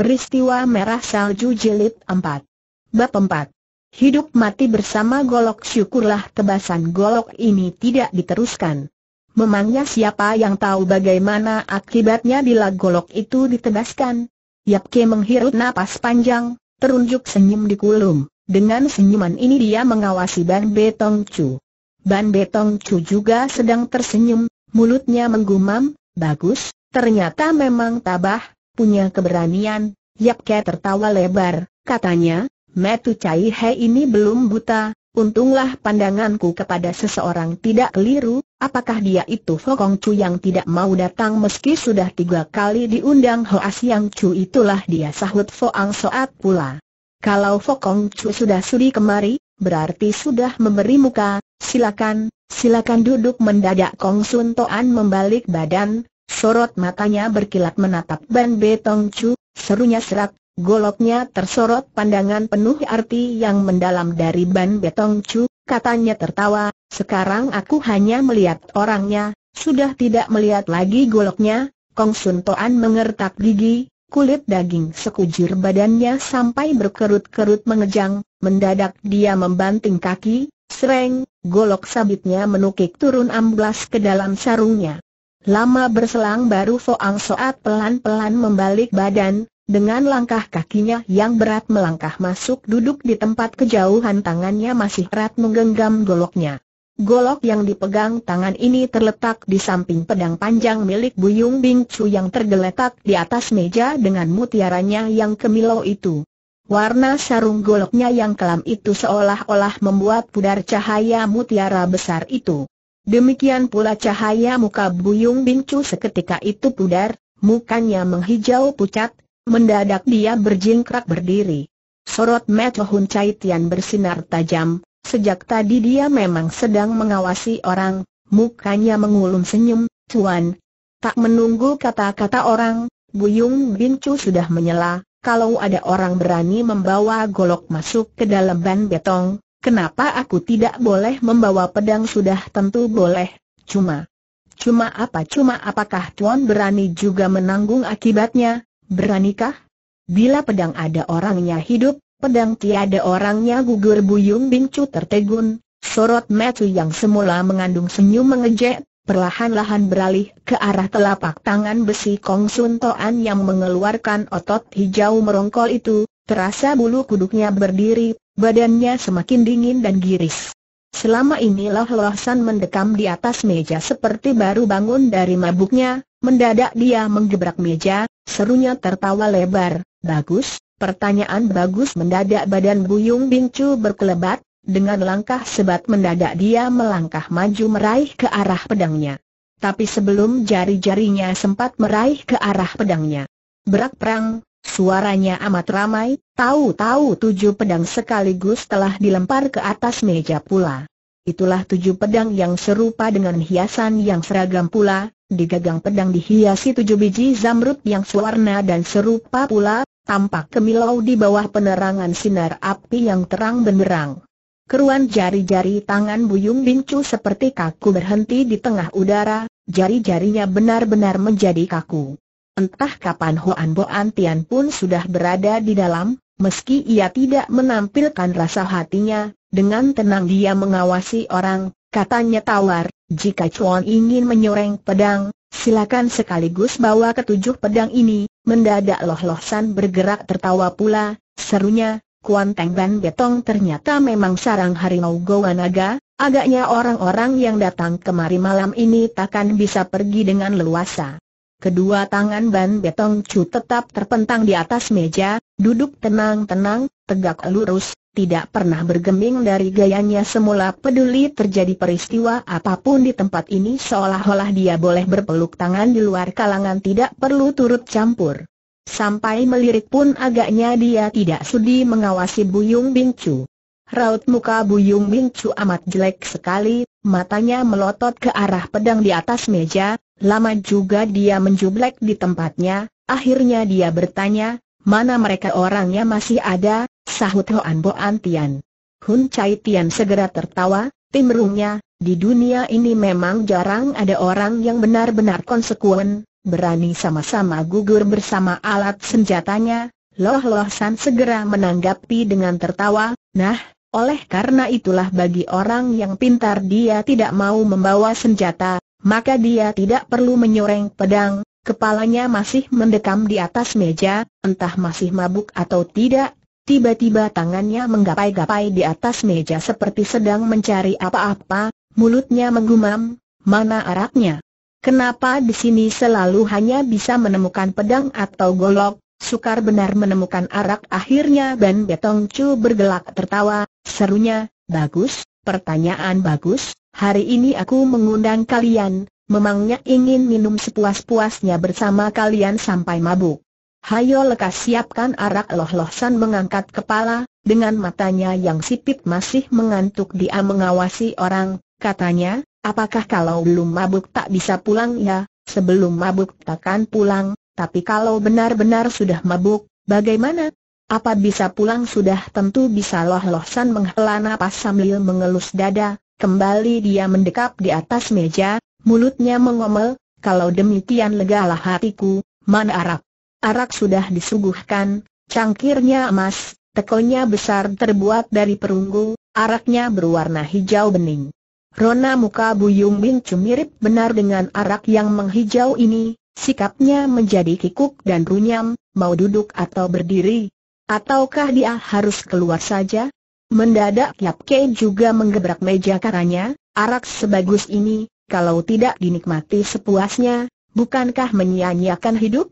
Peristiwa Merah Salju Jilid 4 Bab 4 Hidup mati bersama golok syukurlah tebasan golok ini tidak diteruskan. Memangnya siapa yang tahu bagaimana akibatnya bila golok itu ditebaskan? Ke menghirup napas panjang, terunjuk senyum di kulum. Dengan senyuman ini dia mengawasi Ban Betong Chu. Ban Betong Chu juga sedang tersenyum, mulutnya menggumam, bagus, ternyata memang tabah, punya keberanian, Yap Ke tertawa lebar, katanya, Metu Cai He ini belum buta, untunglah pandanganku kepada seseorang tidak keliru, apakah dia itu Fokong Chu yang tidak mau datang meski sudah tiga kali diundang Hoas Yang Chu itulah dia sahut Foang Soat pula. Kalau Fokong Chu sudah sudi kemari, berarti sudah memberi muka, silakan, silakan duduk mendadak Kong Sun Toan membalik badan, Sorot matanya berkilat menatap Ban Betong Chu, serunya serak, goloknya tersorot pandangan penuh arti yang mendalam dari Ban Betong Chu, katanya tertawa, sekarang aku hanya melihat orangnya, sudah tidak melihat lagi goloknya, Kong Sun Toan mengertak gigi, kulit daging sekujur badannya sampai berkerut-kerut mengejang, mendadak dia membanting kaki, sereng, golok sabitnya menukik turun amblas ke dalam sarungnya. Lama berselang baru Foang Soat pelan-pelan membalik badan, dengan langkah kakinya yang berat melangkah masuk duduk di tempat kejauhan tangannya masih erat menggenggam goloknya. Golok yang dipegang tangan ini terletak di samping pedang panjang milik Buyung Bing Chu yang tergeletak di atas meja dengan mutiaranya yang kemilau itu. Warna sarung goloknya yang kelam itu seolah-olah membuat pudar cahaya mutiara besar itu. Demikian pula cahaya muka Buyung Bincu seketika itu pudar, mukanya menghijau pucat, mendadak dia berjingkrak berdiri. Sorot mata Hun Chai Tian bersinar tajam, sejak tadi dia memang sedang mengawasi orang, mukanya mengulum senyum, Tuan. Tak menunggu kata-kata orang, Buyung Bincu sudah menyela, kalau ada orang berani membawa golok masuk ke dalam ban betong, Kenapa aku tidak boleh membawa pedang sudah tentu boleh, cuma Cuma apa cuma apakah Tuan berani juga menanggung akibatnya, beranikah? Bila pedang ada orangnya hidup, pedang tiada orangnya gugur buyung bincu tertegun, sorot metu yang semula mengandung senyum mengejek, perlahan-lahan beralih ke arah telapak tangan besi Kong Sun Toan yang mengeluarkan otot hijau merongkol itu, Terasa bulu kuduknya berdiri, badannya semakin dingin dan giris. Selama ini Loh Loh San mendekam di atas meja seperti baru bangun dari mabuknya, mendadak dia menggebrak meja, serunya tertawa lebar, bagus, pertanyaan bagus mendadak badan Buyung Bingcu berkelebat, dengan langkah sebat mendadak dia melangkah maju meraih ke arah pedangnya. Tapi sebelum jari-jarinya sempat meraih ke arah pedangnya. Berak perang, Suaranya amat ramai, tahu-tahu tujuh pedang sekaligus telah dilempar ke atas meja pula. Itulah tujuh pedang yang serupa dengan hiasan yang seragam pula, di gagang pedang dihiasi tujuh biji zamrud yang sewarna dan serupa pula, tampak kemilau di bawah penerangan sinar api yang terang benderang. Keruan jari-jari tangan Buyung Bincu seperti kaku berhenti di tengah udara, jari-jarinya benar-benar menjadi kaku. Entah kapan Hoan Boan Tian pun sudah berada di dalam, meski ia tidak menampilkan rasa hatinya, dengan tenang dia mengawasi orang, katanya tawar, jika Chuan ingin menyoreng pedang, silakan sekaligus bawa ketujuh pedang ini, mendadak Loh Loh San bergerak tertawa pula, serunya, Kuan Teng Ban Betong ternyata memang sarang harimau Goa Naga, agaknya orang-orang yang datang kemari malam ini takkan bisa pergi dengan leluasa. Kedua tangan Ban Betong Chu tetap terpentang di atas meja, duduk tenang-tenang, tegak lurus, tidak pernah bergeming dari gayanya semula peduli terjadi peristiwa apapun di tempat ini seolah-olah dia boleh berpeluk tangan di luar kalangan tidak perlu turut campur. Sampai melirik pun agaknya dia tidak sudi mengawasi Buyung Chu. Raut muka Buyung Chu amat jelek sekali, matanya melotot ke arah pedang di atas meja, Lama juga dia menjublek di tempatnya, akhirnya dia bertanya, mana mereka orangnya masih ada, sahut Hoan Boan Tian. Hun Chai Tian segera tertawa, timrungnya, di dunia ini memang jarang ada orang yang benar-benar konsekuen, berani sama-sama gugur bersama alat senjatanya, Loh Loh San segera menanggapi dengan tertawa, nah, oleh karena itulah bagi orang yang pintar dia tidak mau membawa senjata, maka dia tidak perlu menyoreng pedang, kepalanya masih mendekam di atas meja, entah masih mabuk atau tidak, tiba-tiba tangannya menggapai-gapai di atas meja seperti sedang mencari apa-apa, mulutnya menggumam, mana araknya? Kenapa di sini selalu hanya bisa menemukan pedang atau golok? Sukar benar menemukan arak akhirnya Ben Betong Chu bergelak tertawa, serunya, bagus, pertanyaan bagus, hari ini aku mengundang kalian, memangnya ingin minum sepuas-puasnya bersama kalian sampai mabuk. Hayo lekas siapkan arak loh-loh San mengangkat kepala, dengan matanya yang sipit masih mengantuk dia mengawasi orang, katanya, apakah kalau belum mabuk tak bisa pulang ya, sebelum mabuk takkan pulang, tapi kalau benar-benar sudah mabuk, bagaimana? Apa bisa pulang sudah tentu bisa loh-loh San menghela napas sambil mengelus dada, Kembali dia mendekap di atas meja, mulutnya mengomel, kalau demikian legalah hatiku, mana arak. Arak sudah disuguhkan, cangkirnya emas, tekonya besar terbuat dari perunggu, araknya berwarna hijau bening. Rona muka Buyung bincu mirip benar dengan arak yang menghijau ini, sikapnya menjadi kikuk dan runyam, mau duduk atau berdiri. Ataukah dia harus keluar saja? Mendadak Yap Ke juga menggebrak meja karanya, arak sebagus ini, kalau tidak dinikmati sepuasnya, bukankah menyia-nyiakan hidup?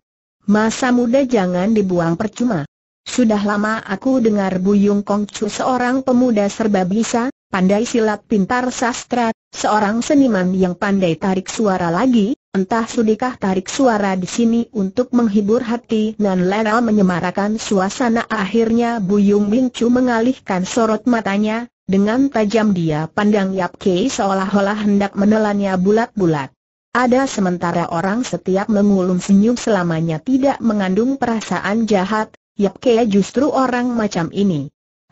Masa muda jangan dibuang percuma. Sudah lama aku dengar Bu Kong Kongcu seorang pemuda serba bisa, pandai silat pintar sastra, seorang seniman yang pandai tarik suara lagi, entah sudikah tarik suara di sini untuk menghibur hati Nan Lera menyemarakan suasana akhirnya Buyung Mingcu mengalihkan sorot matanya, dengan tajam dia pandang Yap Kei seolah-olah hendak menelannya bulat-bulat. Ada sementara orang setiap mengulum senyum selamanya tidak mengandung perasaan jahat, Yap Kei justru orang macam ini.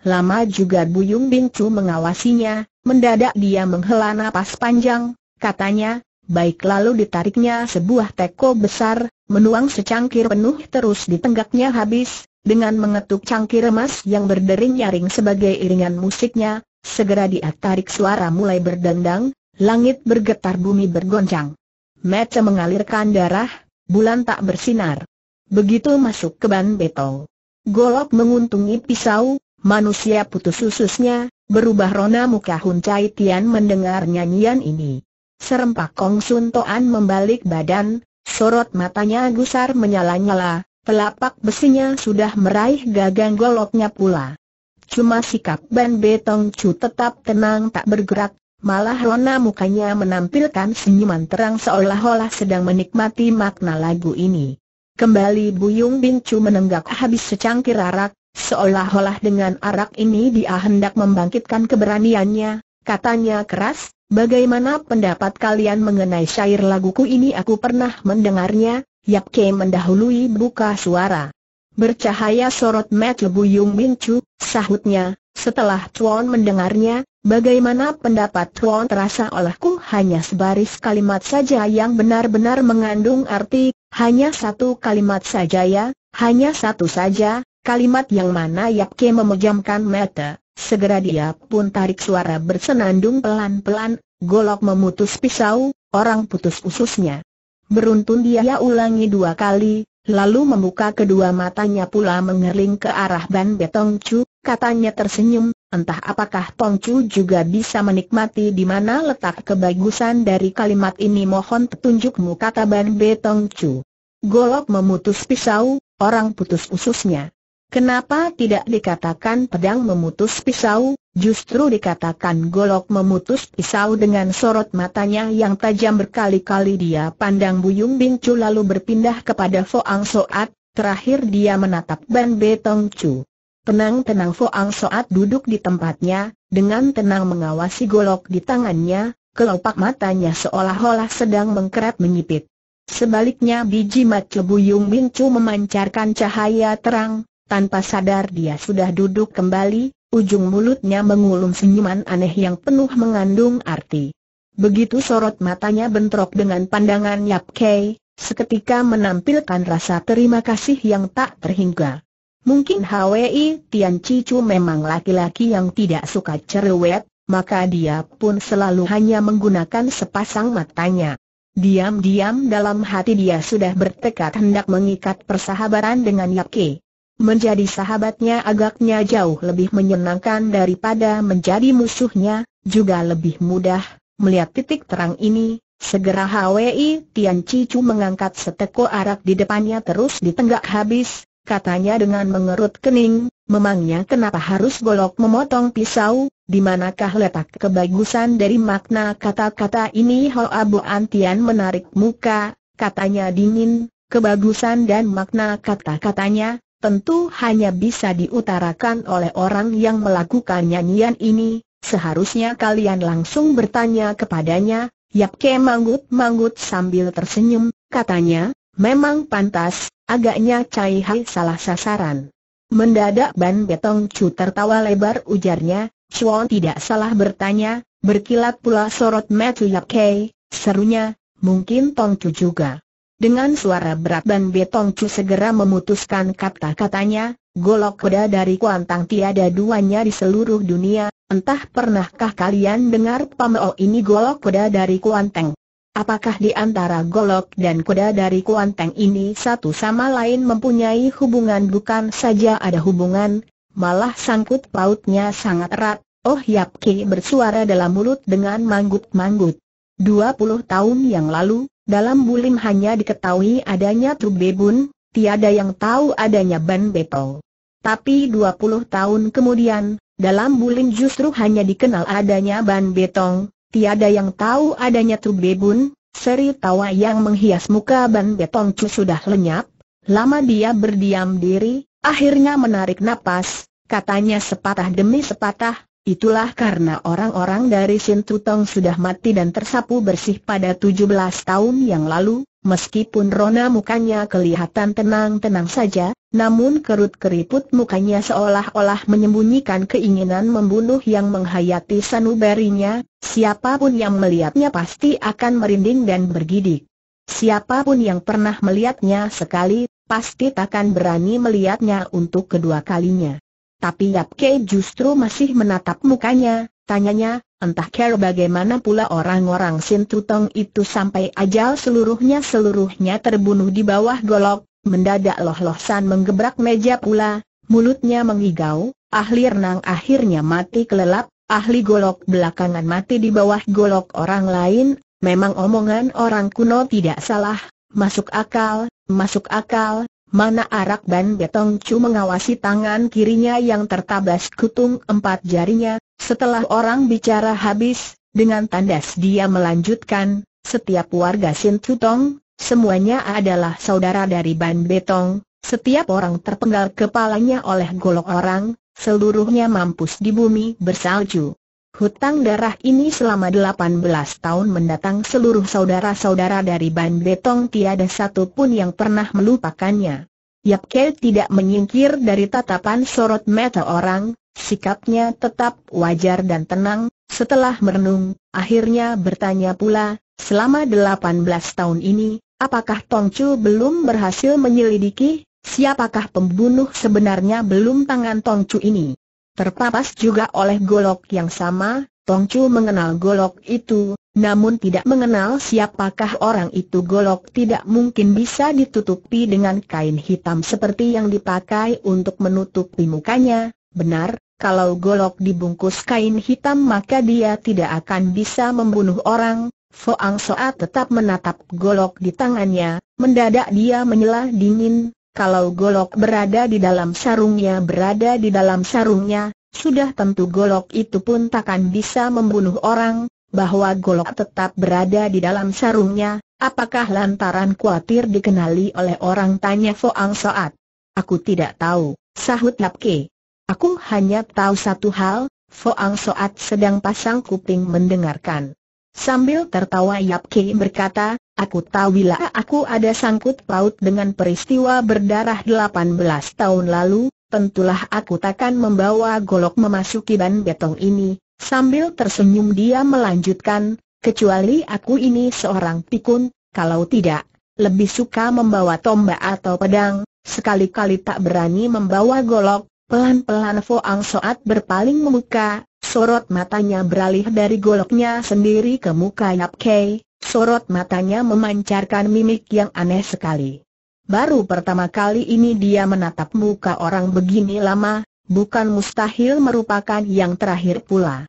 Lama juga Buyung Bingcu mengawasinya, mendadak dia menghela napas panjang, katanya, baik lalu ditariknya sebuah teko besar, menuang secangkir penuh terus ditenggaknya habis, dengan mengetuk cangkir emas yang berdering-nyaring sebagai iringan musiknya, segera dia tarik suara mulai berdendang, langit bergetar bumi bergoncang. Mata mengalirkan darah, bulan tak bersinar. Begitu masuk ke ban betong. Golok menguntungi pisau, manusia putus ususnya, berubah rona muka Hun Chai Tian mendengar nyanyian ini. Serempak Kong Sun Toan membalik badan, sorot matanya gusar menyala-nyala, telapak besinya sudah meraih gagang goloknya pula. Cuma sikap Ban Betong Chu tetap tenang tak bergerak, malah rona mukanya menampilkan senyuman terang seolah-olah sedang menikmati makna lagu ini. Kembali Buyung Bin Chu menenggak habis secangkir arak, Seolah-olah dengan arak ini dia hendak membangkitkan keberaniannya, katanya keras, bagaimana pendapat kalian mengenai syair laguku ini aku pernah mendengarnya, Yap Ke mendahului buka suara. Bercahaya sorot Mat Lebu Yung Min sahutnya, setelah Tuan mendengarnya, bagaimana pendapat Tuan terasa olehku hanya sebaris kalimat saja yang benar-benar mengandung arti, hanya satu kalimat saja ya, hanya satu saja, Kalimat yang mana Yap Yapke memejamkan mata, segera dia pun tarik suara bersenandung pelan-pelan, golok memutus pisau, orang putus ususnya. Beruntun dia ulangi dua kali, lalu membuka kedua matanya pula mengering ke arah Ban Betong Chu, katanya tersenyum, entah apakah Tong Chu juga bisa menikmati di mana letak kebagusan dari kalimat ini mohon petunjukmu kata Ban Betong Chu. Golok memutus pisau, orang putus ususnya. Kenapa tidak dikatakan pedang memutus pisau, justru dikatakan golok memutus pisau dengan sorot matanya yang tajam berkali-kali dia pandang Buyung Bingcu lalu berpindah kepada Foang Soat, terakhir dia menatap Ban Betong Chu. Tenang-tenang Foang Soat duduk di tempatnya, dengan tenang mengawasi golok di tangannya, kelopak matanya seolah-olah sedang mengkerat menyipit. Sebaliknya biji mat Buyung Bingcu memancarkan cahaya terang, tanpa sadar dia sudah duduk kembali, ujung mulutnya mengulum senyuman aneh yang penuh mengandung arti. Begitu sorot matanya bentrok dengan pandangan Yap Kei, seketika menampilkan rasa terima kasih yang tak terhingga. Mungkin Hwi Tian Cicu memang laki-laki yang tidak suka cerewet, maka dia pun selalu hanya menggunakan sepasang matanya. Diam-diam dalam hati dia sudah bertekad hendak mengikat persahabatan dengan Yap Kei. Menjadi sahabatnya agaknya jauh lebih menyenangkan daripada menjadi musuhnya, juga lebih mudah. Melihat titik terang ini, segera Hwi Tian Cicu mengangkat seteko arak di depannya terus ditenggak habis, katanya dengan mengerut kening, memangnya kenapa harus golok memotong pisau, di manakah letak kebagusan dari makna kata-kata ini Hoa Abu Antian menarik muka, katanya dingin, kebagusan dan makna kata-katanya, tentu hanya bisa diutarakan oleh orang yang melakukan nyanyian ini, seharusnya kalian langsung bertanya kepadanya, Yap Yapke manggut-manggut sambil tersenyum, katanya, memang pantas, agaknya Cai Hai salah sasaran. Mendadak Ban Betong Chu tertawa lebar ujarnya, Chuan tidak salah bertanya, berkilat pula sorot mata Yapke, serunya, mungkin Tong Chu juga. Dengan suara berat dan Betong Chu segera memutuskan kata-katanya, golok kuda dari Kuantang tiada duanya di seluruh dunia, entah pernahkah kalian dengar pameo oh ini golok kuda dari Kuanteng. Apakah di antara golok dan kuda dari Kuanteng ini satu sama lain mempunyai hubungan bukan saja ada hubungan, malah sangkut pautnya sangat erat, Oh Yap Ki bersuara dalam mulut dengan manggut-manggut. 20 tahun yang lalu, dalam bulim hanya diketahui adanya Trubebun, tiada yang tahu adanya Ban Bepo. Tapi 20 tahun kemudian, dalam bulim justru hanya dikenal adanya Ban Betong, tiada yang tahu adanya Trubebun, seri tawa yang menghias muka Ban Betong Cu sudah lenyap, lama dia berdiam diri, akhirnya menarik napas, katanya sepatah demi sepatah, Itulah karena orang-orang dari Sin sudah mati dan tersapu bersih pada 17 tahun yang lalu, meskipun Rona mukanya kelihatan tenang-tenang saja, namun kerut-keriput mukanya seolah-olah menyembunyikan keinginan membunuh yang menghayati sanubarinya, siapapun yang melihatnya pasti akan merinding dan bergidik. Siapapun yang pernah melihatnya sekali, pasti takkan berani melihatnya untuk kedua kalinya. Tapi Yap Ke justru masih menatap mukanya, tanyanya, entah care bagaimana pula orang-orang Sin Tutong itu sampai ajal seluruhnya-seluruhnya terbunuh di bawah golok, mendadak loh Loh San menggebrak meja pula, mulutnya mengigau, ahli renang akhirnya mati kelelap, ahli golok belakangan mati di bawah golok orang lain, memang omongan orang kuno tidak salah, masuk akal, masuk akal, Mana arak Ban Betong cu mengawasi tangan kirinya yang tertabas kutung empat jarinya, setelah orang bicara habis, dengan tandas dia melanjutkan, setiap warga Sin Tutong, semuanya adalah saudara dari Ban Betong, setiap orang terpenggal kepalanya oleh golok orang, seluruhnya mampus di bumi bersalju. Hutang darah ini selama 18 tahun mendatang seluruh saudara-saudara dari Ban Betong tiada satu pun yang pernah melupakannya. Yap Ke tidak menyingkir dari tatapan sorot mata orang, sikapnya tetap wajar dan tenang, setelah merenung, akhirnya bertanya pula, selama 18 tahun ini, apakah Tong Chu belum berhasil menyelidiki, siapakah pembunuh sebenarnya belum tangan Tong Chu ini? Terpapas juga oleh golok yang sama, Tong Chu mengenal golok itu, namun tidak mengenal siapakah orang itu golok tidak mungkin bisa ditutupi dengan kain hitam seperti yang dipakai untuk menutupi mukanya, benar, kalau golok dibungkus kain hitam maka dia tidak akan bisa membunuh orang, Foang Soa tetap menatap golok di tangannya, mendadak dia menyela dingin, kalau golok berada di dalam sarungnya berada di dalam sarungnya, sudah tentu golok itu pun takkan bisa membunuh orang, bahwa golok tetap berada di dalam sarungnya, apakah lantaran khawatir dikenali oleh orang tanya Foang Soat. Aku tidak tahu, sahut Lapke. Aku hanya tahu satu hal, Foang Soat sedang pasang kuping mendengarkan. Sambil tertawa Yap Ki berkata, aku tahu bila aku ada sangkut paut dengan peristiwa berdarah 18 tahun lalu, tentulah aku takkan membawa golok memasuki ban betong ini. Sambil tersenyum dia melanjutkan, kecuali aku ini seorang pikun, kalau tidak, lebih suka membawa tombak atau pedang, sekali-kali tak berani membawa golok, Pelan-pelan Fo Ang Soat berpaling membuka, sorot matanya beralih dari goloknya sendiri ke muka Yap Kei, sorot matanya memancarkan mimik yang aneh sekali. Baru pertama kali ini dia menatap muka orang begini lama, bukan mustahil merupakan yang terakhir pula.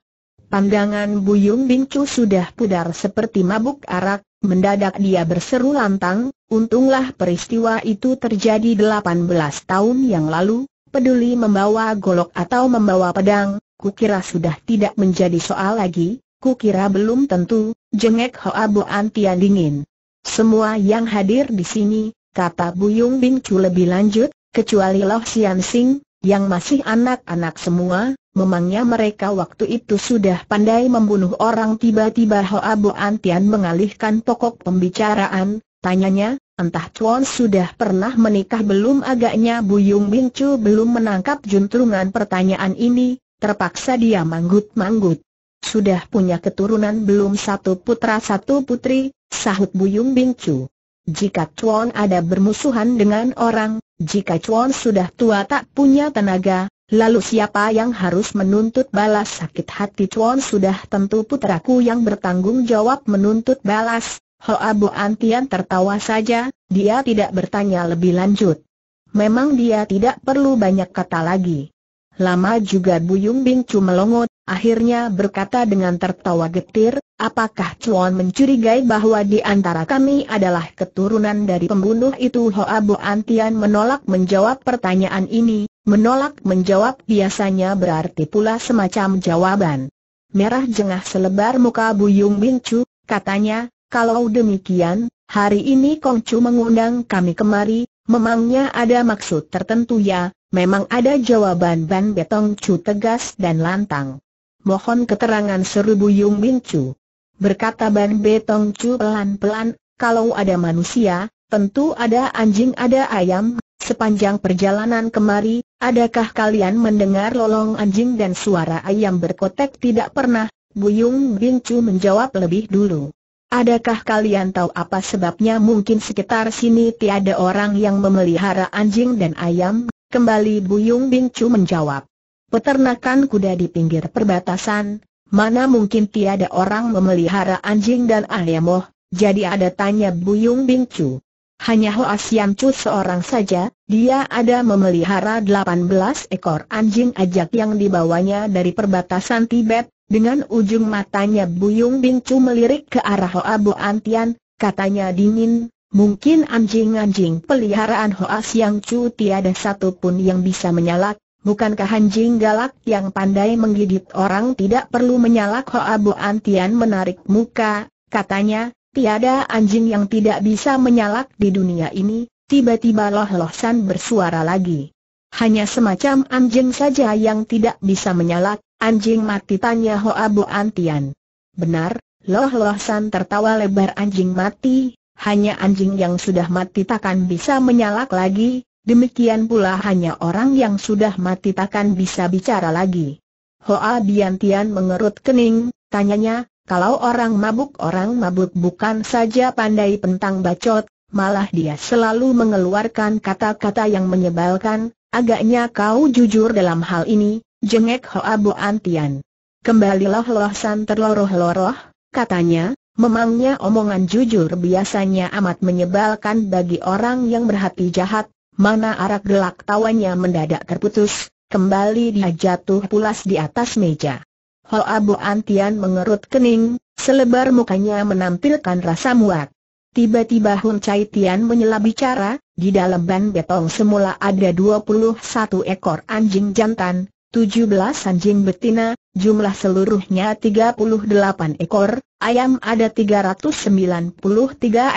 Pandangan Buyung Bincu sudah pudar seperti mabuk arak, mendadak dia berseru lantang, untunglah peristiwa itu terjadi 18 tahun yang lalu, peduli membawa golok atau membawa pedang, kukira sudah tidak menjadi soal lagi, kukira belum tentu, jengek Hoa Bu antian dingin. Semua yang hadir di sini, kata Buyung Bing Chu lebih lanjut, kecuali Loh Sian Sing, yang masih anak-anak semua, memangnya mereka waktu itu sudah pandai membunuh orang tiba-tiba Hoa Bu antian mengalihkan pokok pembicaraan, tanyanya, Entah Chuan sudah pernah menikah belum agaknya Buyung Bing Chu belum menangkap juntrungan pertanyaan ini, Terpaksa dia manggut-manggut. Sudah punya keturunan belum satu putra satu putri, sahut Buyung Bingcu. Jika Chuan ada bermusuhan dengan orang, jika Chuan sudah tua tak punya tenaga, lalu siapa yang harus menuntut balas sakit hati Chuan sudah tentu putraku yang bertanggung jawab menuntut balas. Hoa Bo Antian tertawa saja, dia tidak bertanya lebih lanjut. Memang dia tidak perlu banyak kata lagi. Lama juga Buyung Bing Chu melongot, akhirnya berkata dengan tertawa getir, apakah Chuan mencurigai bahwa di antara kami adalah keturunan dari pembunuh itu Hoa Bo Antian menolak menjawab pertanyaan ini, menolak menjawab biasanya berarti pula semacam jawaban. Merah jengah selebar muka Buyung Bing katanya, kalau demikian, hari ini Kong Chu mengundang kami kemari, memangnya ada maksud tertentu ya, Memang ada jawaban Ban Betong Chu tegas dan lantang. Mohon keterangan seru Buyung Min Chu. Berkata Ban Betong Chu pelan-pelan, kalau ada manusia, tentu ada anjing ada ayam. Sepanjang perjalanan kemari, adakah kalian mendengar lolong anjing dan suara ayam berkotek tidak pernah? Buyung Bin Chu menjawab lebih dulu. Adakah kalian tahu apa sebabnya mungkin sekitar sini tiada orang yang memelihara anjing dan ayam? Kembali Buyung Bingcu menjawab. Peternakan kuda di pinggir perbatasan, mana mungkin tiada orang memelihara anjing dan anemoh, jadi ada tanya Buyung Bingcu. Hanya Hoa Siam Chu seorang saja, dia ada memelihara 18 ekor anjing ajak yang dibawanya dari perbatasan Tibet, dengan ujung matanya Buyung Bingcu melirik ke arah Hoa Bu Antian, katanya dingin, Mungkin anjing-anjing peliharaan Hoas yang cu tiada pun yang bisa menyalak, bukankah anjing galak yang pandai menggigit orang tidak perlu menyalak Hoa Bu Antian menarik muka, katanya, tiada anjing yang tidak bisa menyalak di dunia ini, tiba-tiba Loh Loh San bersuara lagi. Hanya semacam anjing saja yang tidak bisa menyalak, anjing mati tanya Hoa Bu Antian. Benar, Loh Loh San tertawa lebar anjing mati, hanya anjing yang sudah mati takkan bisa menyalak lagi, demikian pula hanya orang yang sudah mati takkan bisa bicara lagi. Hoa Biantian mengerut kening, tanyanya, kalau orang mabuk orang mabuk bukan saja pandai pentang bacot, malah dia selalu mengeluarkan kata-kata yang menyebalkan, agaknya kau jujur dalam hal ini, jengek Hoa Biantian. Kembalilah loh san terloroh-loroh, katanya, Memangnya omongan jujur biasanya amat menyebalkan bagi orang yang berhati jahat, mana arak gelak tawanya mendadak terputus, kembali dia jatuh pulas di atas meja. Hal Abu Antian mengerut kening, selebar mukanya menampilkan rasa muak. Tiba-tiba Hun Chai Tian menyela bicara, di dalam ban betong semula ada 21 ekor anjing jantan, 17 anjing betina, jumlah seluruhnya 38 ekor, ayam ada 393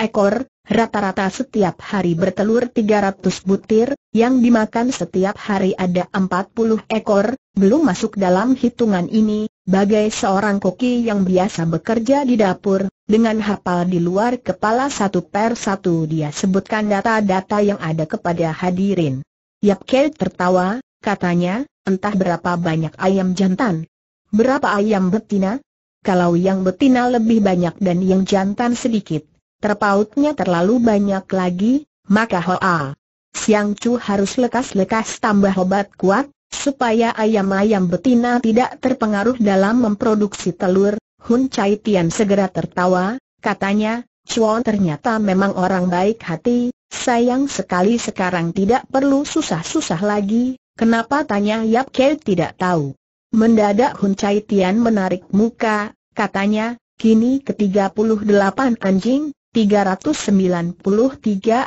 ekor, rata-rata setiap hari bertelur 300 butir, yang dimakan setiap hari ada 40 ekor, belum masuk dalam hitungan ini, bagai seorang koki yang biasa bekerja di dapur, dengan hafal di luar kepala satu per satu dia sebutkan data-data yang ada kepada hadirin. Yap Kel tertawa, katanya, entah berapa banyak ayam jantan. Berapa ayam betina? Kalau yang betina lebih banyak dan yang jantan sedikit, terpautnya terlalu banyak lagi, maka hoa. Siang Chu harus lekas-lekas tambah obat kuat, supaya ayam-ayam betina tidak terpengaruh dalam memproduksi telur. Hun Chai Tian segera tertawa, katanya, Chuan ternyata memang orang baik hati, sayang sekali sekarang tidak perlu susah-susah lagi, Kenapa tanya Yap Kei tidak tahu. Mendadak Hun Chai Tian menarik muka, katanya, kini ke-38 anjing, 393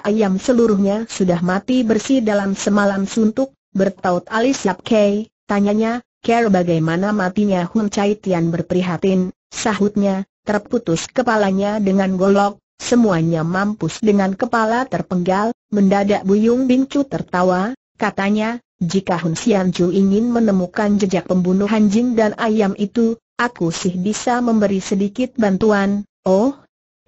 ayam seluruhnya sudah mati bersih dalam semalam suntuk, bertaut alis Yap Kei, tanyanya, Care bagaimana matinya Hun Chai Tian berprihatin, sahutnya, terputus kepalanya dengan golok, semuanya mampus dengan kepala terpenggal, mendadak Buyung Bincu tertawa, katanya, jika Hun Sian Chu ingin menemukan jejak pembunuh anjing dan ayam itu, aku sih bisa memberi sedikit bantuan. Oh,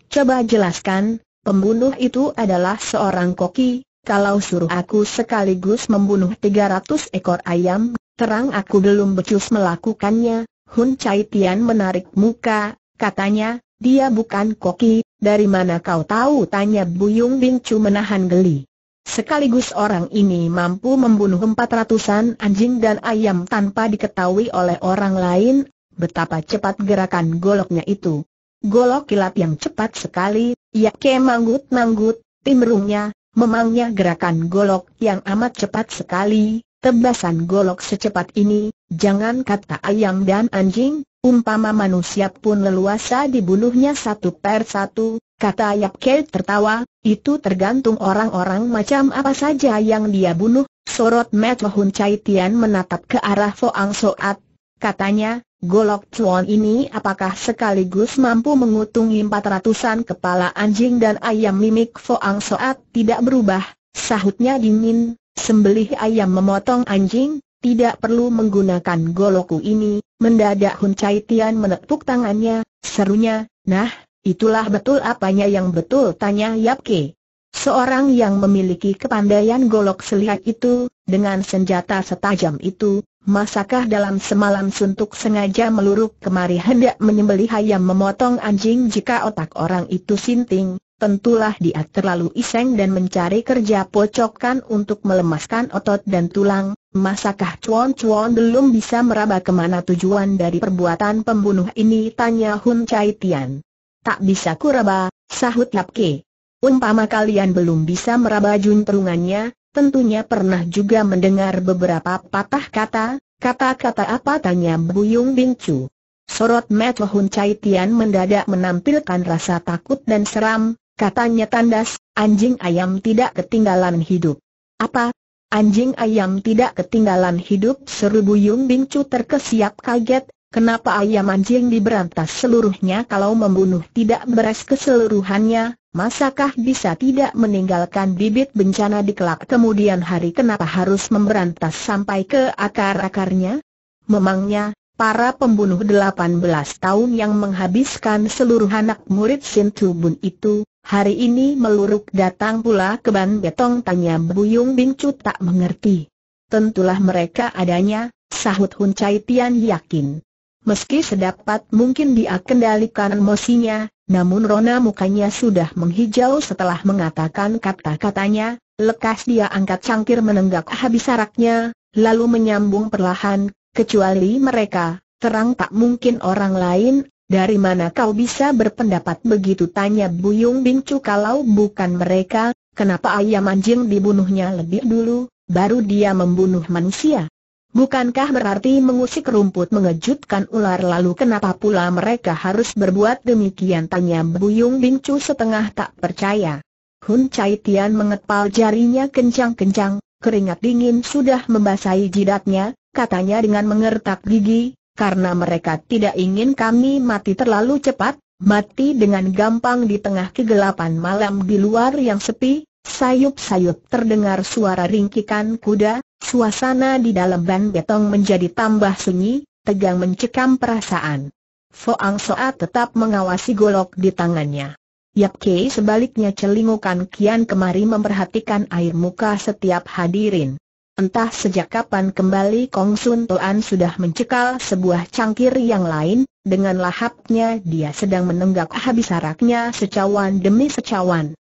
coba jelaskan, pembunuh itu adalah seorang koki, kalau suruh aku sekaligus membunuh 300 ekor ayam, terang aku belum becus melakukannya. Hun Chai Tian menarik muka, katanya, dia bukan koki, dari mana kau tahu? Tanya Buyung Bing Chu menahan geli. Sekaligus orang ini mampu membunuh empat ratusan anjing dan ayam tanpa diketahui oleh orang lain, betapa cepat gerakan goloknya itu. Golok kilat yang cepat sekali, ia mangut manggut timrungnya, memangnya gerakan golok yang amat cepat sekali, tebasan golok secepat ini, jangan kata ayam dan anjing, umpama manusia pun leluasa dibunuhnya satu per satu, Kata Yap Kei tertawa, itu tergantung orang-orang macam apa saja yang dia bunuh. Sorot Mat Hun Chai Tian menatap ke arah Foang Soat. Katanya, Golok Chuan ini apakah sekaligus mampu mengutungi empat ratusan kepala anjing dan ayam mimik Foang Soat tidak berubah, sahutnya dingin, sembelih ayam memotong anjing, tidak perlu menggunakan goloku ini, mendadak Hun Chai Tian menepuk tangannya, serunya, nah, Itulah betul apanya yang betul tanya Yap Ke. Seorang yang memiliki kepandaian golok selihat itu, dengan senjata setajam itu, masakah dalam semalam suntuk sengaja meluruk kemari hendak menyembelih ayam memotong anjing jika otak orang itu sinting, Tentulah dia terlalu iseng dan mencari kerja pocokan untuk melemaskan otot dan tulang, masakah cuon-cuon belum bisa meraba kemana tujuan dari perbuatan pembunuh ini tanya Hun Chai Tian. Tak bisa kuraba, sahut Lapke. Umpama kalian belum bisa meraba Jun perungannya, tentunya pernah juga mendengar beberapa patah kata, kata-kata apa tanya Buyung Bingcu. Sorot Met Hun Chai Tian mendadak menampilkan rasa takut dan seram, katanya tandas, anjing ayam tidak ketinggalan hidup. Apa? Anjing ayam tidak ketinggalan hidup seru Buyung Bingcu terkesiap kaget, Kenapa ayam anjing diberantas seluruhnya kalau membunuh tidak beres keseluruhannya, masakah bisa tidak meninggalkan bibit bencana di kelak kemudian hari kenapa harus memberantas sampai ke akar-akarnya? Memangnya, para pembunuh 18 tahun yang menghabiskan seluruh anak murid Sintubun itu, hari ini meluruk datang pula ke Ban Betong tanya Buyung Bincu tak mengerti. Tentulah mereka adanya, sahut Hun Chai Tian yakin. Meski sedapat mungkin dia kendalikan emosinya, namun rona mukanya sudah menghijau setelah mengatakan kata-katanya, lekas dia angkat cangkir menenggak habis araknya, lalu menyambung perlahan, kecuali mereka, terang tak mungkin orang lain, dari mana kau bisa berpendapat begitu tanya Buyung Bincu kalau bukan mereka, kenapa ayam anjing dibunuhnya lebih dulu, baru dia membunuh manusia? Bukankah berarti mengusik rumput mengejutkan ular lalu kenapa pula mereka harus berbuat demikian tanya Buyung Bingcu setengah tak percaya. Hun Chai Tian mengepal jarinya kencang-kencang, keringat dingin sudah membasahi jidatnya, katanya dengan mengertak gigi, karena mereka tidak ingin kami mati terlalu cepat, mati dengan gampang di tengah kegelapan malam di luar yang sepi, sayup-sayup terdengar suara ringkikan kuda, Suasana di dalam ban betong menjadi tambah sunyi, tegang mencekam perasaan. Foang Soa tetap mengawasi golok di tangannya. Yap Kei sebaliknya celingukan kian kemari memperhatikan air muka setiap hadirin. Entah sejak kapan kembali Kong Sun Toan sudah mencekal sebuah cangkir yang lain, dengan lahapnya dia sedang menenggak habis araknya secawan demi secawan.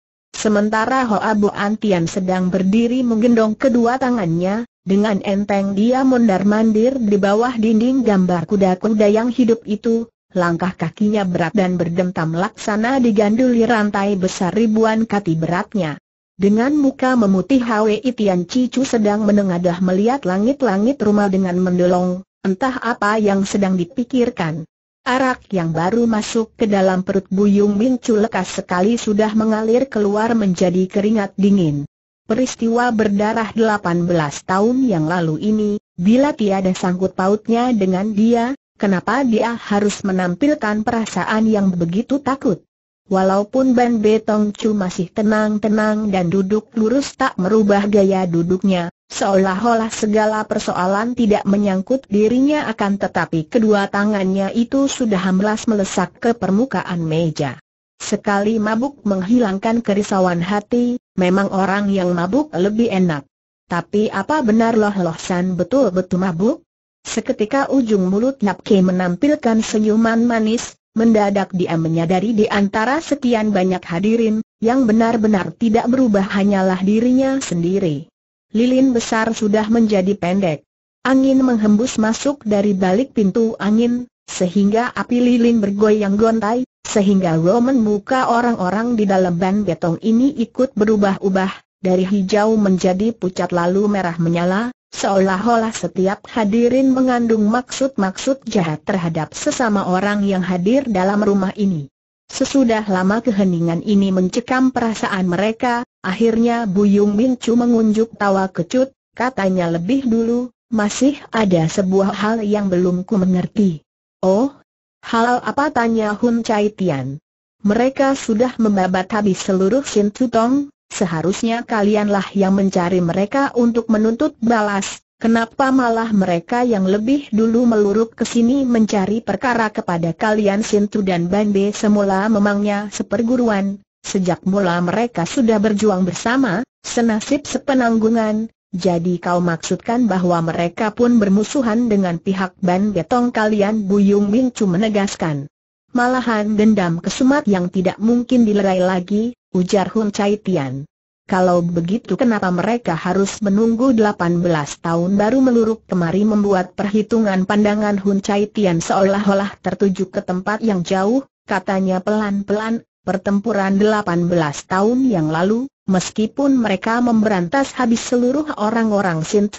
Sementara Hoa Bu Antian sedang berdiri menggendong kedua tangannya, dengan enteng dia mondar-mandir di bawah dinding gambar kuda-kuda yang hidup itu, langkah kakinya berat dan berdentam laksana diganduli rantai besar ribuan kati beratnya. Dengan muka memutih Hwi Tian Cicu sedang menengadah melihat langit-langit rumah dengan mendolong, entah apa yang sedang dipikirkan. Arak yang baru masuk ke dalam perut Buyung Mincu lekas sekali sudah mengalir keluar menjadi keringat dingin. Peristiwa berdarah 18 tahun yang lalu ini, bila tiada sangkut pautnya dengan dia, kenapa dia harus menampilkan perasaan yang begitu takut? Walaupun Ban Betong Chu masih tenang-tenang dan duduk lurus tak merubah gaya duduknya, Seolah-olah segala persoalan tidak menyangkut dirinya akan tetapi kedua tangannya itu sudah hamlas melesak ke permukaan meja. Sekali mabuk menghilangkan kerisauan hati, memang orang yang mabuk lebih enak. Tapi apa benar Loh Loh San betul-betul mabuk? Seketika ujung mulut Napke menampilkan senyuman manis, mendadak dia menyadari di antara sekian banyak hadirin, yang benar-benar tidak berubah hanyalah dirinya sendiri lilin besar sudah menjadi pendek. Angin menghembus masuk dari balik pintu angin, sehingga api lilin bergoyang gontai, sehingga roman muka orang-orang di dalam ban betong ini ikut berubah-ubah, dari hijau menjadi pucat lalu merah menyala, seolah-olah setiap hadirin mengandung maksud-maksud jahat terhadap sesama orang yang hadir dalam rumah ini. Sesudah lama keheningan ini mencekam perasaan mereka, Akhirnya Buyung Mincu mengunjuk tawa kecut, katanya lebih dulu, masih ada sebuah hal yang belum ku mengerti. Oh, hal apa tanya Hun Chai Tian? Mereka sudah membabat habis seluruh Sin Tong, seharusnya kalianlah yang mencari mereka untuk menuntut balas, kenapa malah mereka yang lebih dulu meluruk ke sini mencari perkara kepada kalian Sintu dan Banbe semula memangnya seperguruan, Sejak mula mereka sudah berjuang bersama, senasib sepenanggungan, jadi kau maksudkan bahwa mereka pun bermusuhan dengan pihak Ban Betong kalian Buyung Ming Chu menegaskan. Malahan dendam kesumat yang tidak mungkin dilerai lagi, ujar Hun Chai Tian. Kalau begitu kenapa mereka harus menunggu 18 tahun baru meluruk kemari membuat perhitungan pandangan Hun Chai Tian seolah-olah tertuju ke tempat yang jauh, katanya pelan-pelan, pertempuran 18 tahun yang lalu, meskipun mereka memberantas habis seluruh orang-orang Sin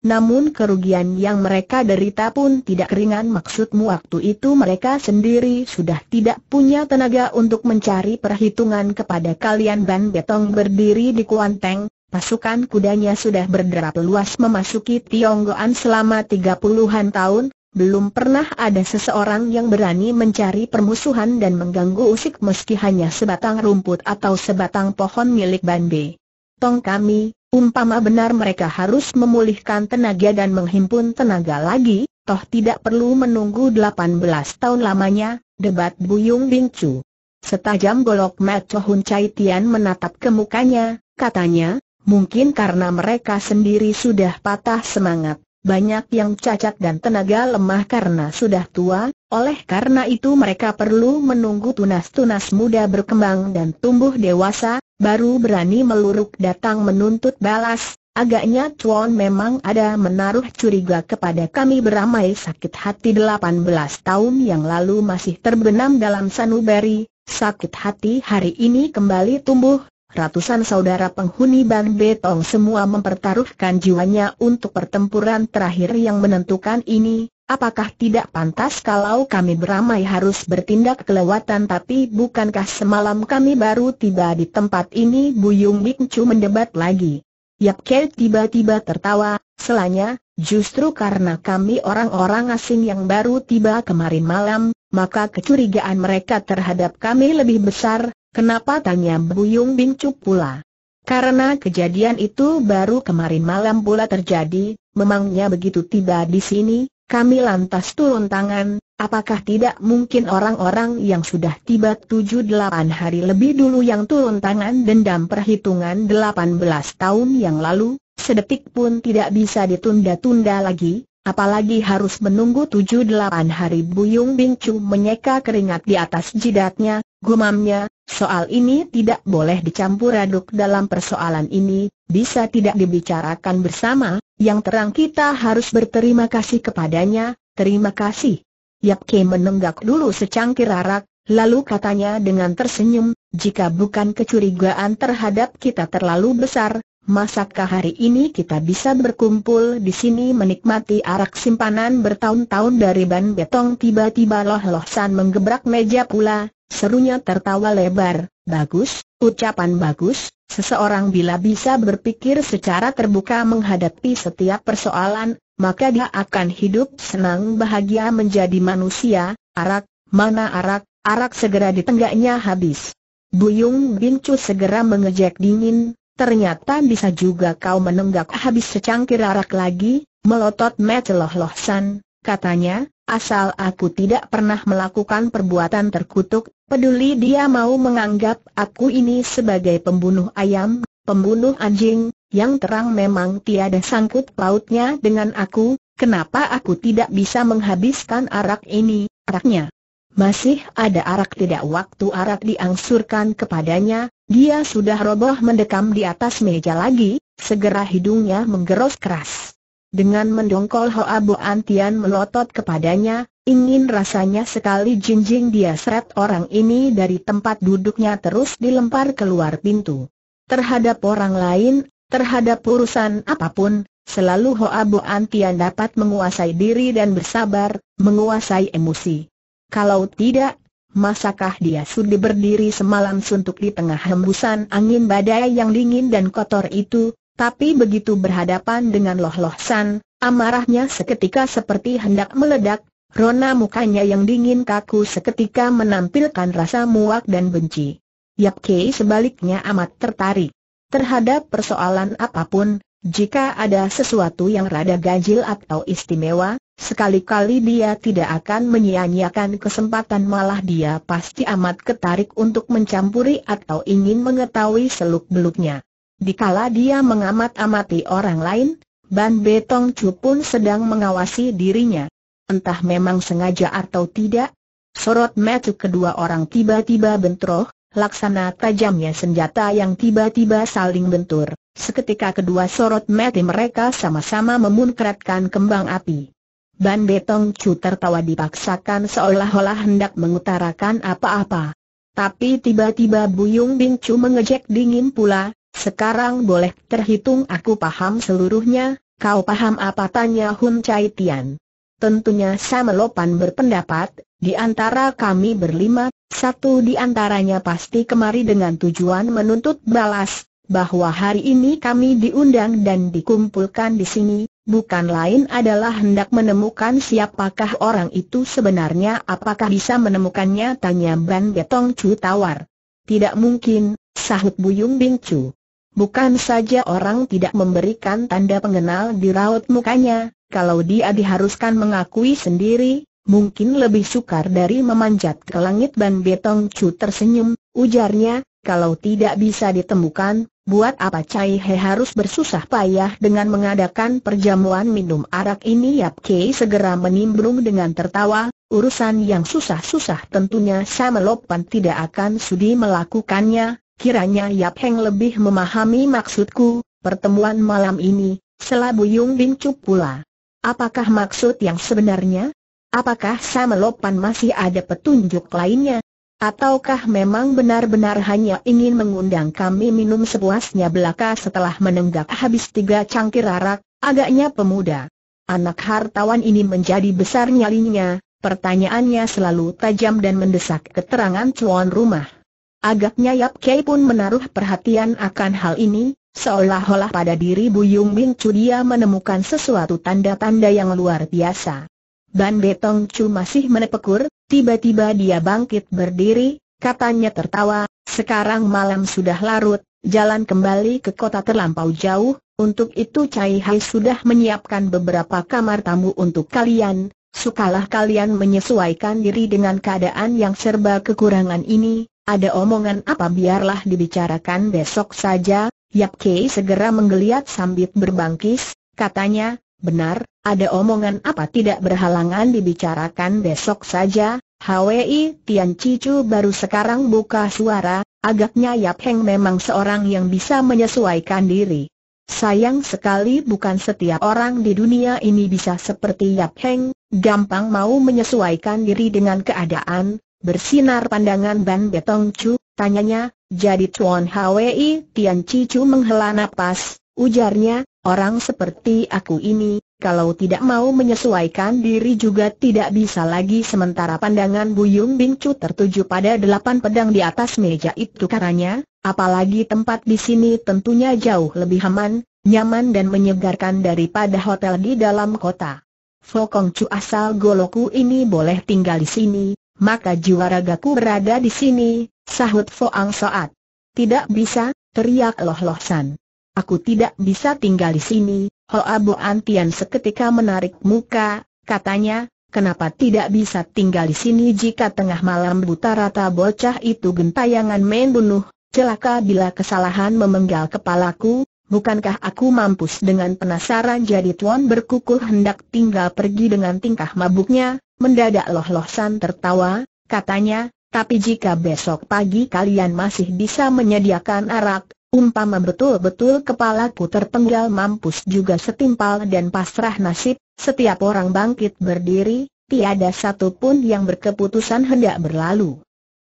namun kerugian yang mereka derita pun tidak ringan maksudmu waktu itu mereka sendiri sudah tidak punya tenaga untuk mencari perhitungan kepada kalian Ban Betong berdiri di Kuanteng, Pasukan kudanya sudah berderap luas memasuki Tionggoan selama tiga puluhan tahun, belum pernah ada seseorang yang berani mencari permusuhan dan mengganggu usik meski hanya sebatang rumput atau sebatang pohon milik Banbe. Tong kami, umpama benar mereka harus memulihkan tenaga dan menghimpun tenaga lagi, toh tidak perlu menunggu 18 tahun lamanya, debat Buyung Bingcu. Setajam golok Macho Hun Chai Tian menatap ke mukanya, katanya, mungkin karena mereka sendiri sudah patah semangat banyak yang cacat dan tenaga lemah karena sudah tua, oleh karena itu mereka perlu menunggu tunas-tunas muda berkembang dan tumbuh dewasa, baru berani meluruk datang menuntut balas, agaknya Chuan memang ada menaruh curiga kepada kami beramai sakit hati 18 tahun yang lalu masih terbenam dalam sanubari, sakit hati hari ini kembali tumbuh, ratusan saudara penghuni Ban Betong semua mempertaruhkan jiwanya untuk pertempuran terakhir yang menentukan ini, apakah tidak pantas kalau kami beramai harus bertindak kelewatan tapi bukankah semalam kami baru tiba di tempat ini Buyung Bing mendebat lagi. Yap Kel tiba-tiba tertawa, selanya, justru karena kami orang-orang asing yang baru tiba kemarin malam, maka kecurigaan mereka terhadap kami lebih besar, Kenapa tanya Buyung Bingcu pula? Karena kejadian itu baru kemarin malam pula terjadi, memangnya begitu tiba di sini, kami lantas turun tangan, apakah tidak mungkin orang-orang yang sudah tiba 7-8 hari lebih dulu yang turun tangan dendam perhitungan 18 tahun yang lalu, sedetik pun tidak bisa ditunda-tunda lagi, Apalagi harus menunggu tujuh delapan hari Buyung Bingcu menyeka keringat di atas jidatnya, gumamnya, Soal ini tidak boleh dicampur aduk dalam persoalan ini, bisa tidak dibicarakan bersama, yang terang kita harus berterima kasih kepadanya, terima kasih. Yap Ke menenggak dulu secangkir arak, lalu katanya dengan tersenyum, jika bukan kecurigaan terhadap kita terlalu besar, masakkah hari ini kita bisa berkumpul di sini menikmati arak simpanan bertahun-tahun dari ban betong tiba-tiba Loh Loh San menggebrak meja pula, Serunya tertawa lebar, bagus, ucapan bagus, seseorang bila bisa berpikir secara terbuka menghadapi setiap persoalan, maka dia akan hidup senang bahagia menjadi manusia, arak, mana arak, arak segera ditenggaknya habis. Buyung Bincu segera mengejek dingin, ternyata bisa juga kau menenggak habis secangkir arak lagi, melotot meceloh-loh san, katanya, Asal aku tidak pernah melakukan perbuatan terkutuk, peduli dia mau menganggap aku ini sebagai pembunuh ayam, pembunuh anjing, yang terang memang tiada sangkut pautnya dengan aku, kenapa aku tidak bisa menghabiskan arak ini, araknya. Masih ada arak tidak waktu arak diangsurkan kepadanya, dia sudah roboh mendekam di atas meja lagi, segera hidungnya menggeros keras. Dengan mendongkol Hoa Boan Tian melotot kepadanya, ingin rasanya sekali jinjing dia seret orang ini dari tempat duduknya terus dilempar keluar pintu. Terhadap orang lain, terhadap urusan apapun, selalu Hoa Boan Tian dapat menguasai diri dan bersabar, menguasai emosi. Kalau tidak, masakah dia sudi berdiri semalam suntuk di tengah hembusan angin badai yang dingin dan kotor itu, tapi begitu berhadapan dengan Loh Loh San, amarahnya seketika seperti hendak meledak, rona mukanya yang dingin kaku seketika menampilkan rasa muak dan benci. Yap Kei sebaliknya amat tertarik. Terhadap persoalan apapun, jika ada sesuatu yang rada ganjil atau istimewa, Sekali-kali dia tidak akan menyia-nyiakan kesempatan malah dia pasti amat ketarik untuk mencampuri atau ingin mengetahui seluk-beluknya. Dikala dia mengamat-amati orang lain, Ban Betong Chu pun sedang mengawasi dirinya. Entah memang sengaja atau tidak, sorot mata kedua orang tiba-tiba bentroh, laksana tajamnya senjata yang tiba-tiba saling bentur. Seketika kedua sorot mata mereka sama-sama memunkratkan kembang api. Ban Betong Chu tertawa dipaksakan seolah-olah hendak mengutarakan apa-apa. Tapi tiba-tiba Buyung Bing Chu mengejek dingin pula, sekarang boleh terhitung aku paham seluruhnya, kau paham apa tanya Hun Chai Tian. Tentunya sama Lopan berpendapat, di antara kami berlima, satu di antaranya pasti kemari dengan tujuan menuntut balas, bahwa hari ini kami diundang dan dikumpulkan di sini, bukan lain adalah hendak menemukan siapakah orang itu sebenarnya apakah bisa menemukannya tanya Ban Betong Chu tawar. Tidak mungkin, sahut Buyung Bing Chu. Bukan saja orang tidak memberikan tanda pengenal di raut mukanya, kalau dia diharuskan mengakui sendiri, mungkin lebih sukar dari memanjat ke langit Ban Betong cu tersenyum, ujarnya, kalau tidak bisa ditemukan, buat apa Cai He harus bersusah payah dengan mengadakan perjamuan minum arak ini Yap Kei segera menimbrung dengan tertawa, urusan yang susah-susah tentunya Samelopan tidak akan sudi melakukannya, Kiranya Yap Heng lebih memahami maksudku, pertemuan malam ini, selabu Yung Bin Chu pula. Apakah maksud yang sebenarnya? Apakah Samelopan masih ada petunjuk lainnya? Ataukah memang benar-benar hanya ingin mengundang kami minum sepuasnya belaka setelah menenggak habis tiga cangkir arak, agaknya pemuda. Anak hartawan ini menjadi besar nyalinya, pertanyaannya selalu tajam dan mendesak keterangan Cuan rumah. Agaknya Yap Kei pun menaruh perhatian akan hal ini, seolah-olah pada diri Buyung Bing Chu dia menemukan sesuatu tanda-tanda yang luar biasa. Ban Betong Chu masih menepekur, tiba-tiba dia bangkit berdiri, katanya tertawa, sekarang malam sudah larut, jalan kembali ke kota terlampau jauh, untuk itu Cai Hai sudah menyiapkan beberapa kamar tamu untuk kalian, sukalah kalian menyesuaikan diri dengan keadaan yang serba kekurangan ini, ada omongan apa biarlah dibicarakan besok saja, Yap Kei segera menggeliat sambil berbangkis, katanya, benar, ada omongan apa tidak berhalangan dibicarakan besok saja, Hwi Tian Cicu baru sekarang buka suara, agaknya Yap Heng memang seorang yang bisa menyesuaikan diri. Sayang sekali bukan setiap orang di dunia ini bisa seperti Yap Heng, gampang mau menyesuaikan diri dengan keadaan, Bersinar pandangan Ban Betong Chu, tanyanya, jadi Chuan Hwi Tian Cicu menghela napas, ujarnya, orang seperti aku ini, kalau tidak mau menyesuaikan diri juga tidak bisa lagi sementara pandangan Buyung Bing Chu tertuju pada delapan pedang di atas meja itu karanya, apalagi tempat di sini tentunya jauh lebih aman, nyaman dan menyegarkan daripada hotel di dalam kota. Fokong Chu asal Goloku ini boleh tinggal di sini, maka jiwa ragaku berada di sini, sahut Ang Soat. Tidak bisa, teriak Loh Loh San. Aku tidak bisa tinggal di sini, Ho Abu Antian seketika menarik muka, katanya, Kenapa tidak bisa tinggal di sini jika tengah malam buta rata bocah itu gentayangan main bunuh? Celaka bila kesalahan memenggal kepalaku, bukankah aku mampus dengan penasaran jadi tuan berkukuh hendak tinggal pergi dengan tingkah mabuknya? Mendadak Loh Loh San tertawa, katanya, tapi jika besok pagi kalian masih bisa menyediakan arak, umpama betul-betul kepalaku terpenggal mampus juga setimpal dan pasrah nasib, setiap orang bangkit berdiri, tiada satu pun yang berkeputusan hendak berlalu.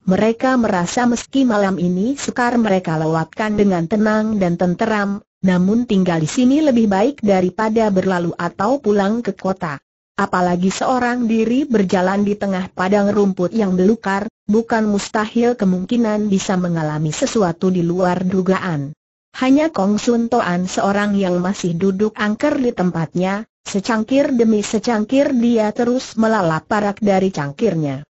Mereka merasa meski malam ini sukar mereka lewatkan dengan tenang dan tenteram, namun tinggal di sini lebih baik daripada berlalu atau pulang ke kota. Apalagi seorang diri berjalan di tengah padang rumput yang belukar, bukan mustahil kemungkinan bisa mengalami sesuatu di luar dugaan. Hanya Kong Sun Toan seorang yang masih duduk angker di tempatnya, secangkir demi secangkir dia terus melalap parak dari cangkirnya.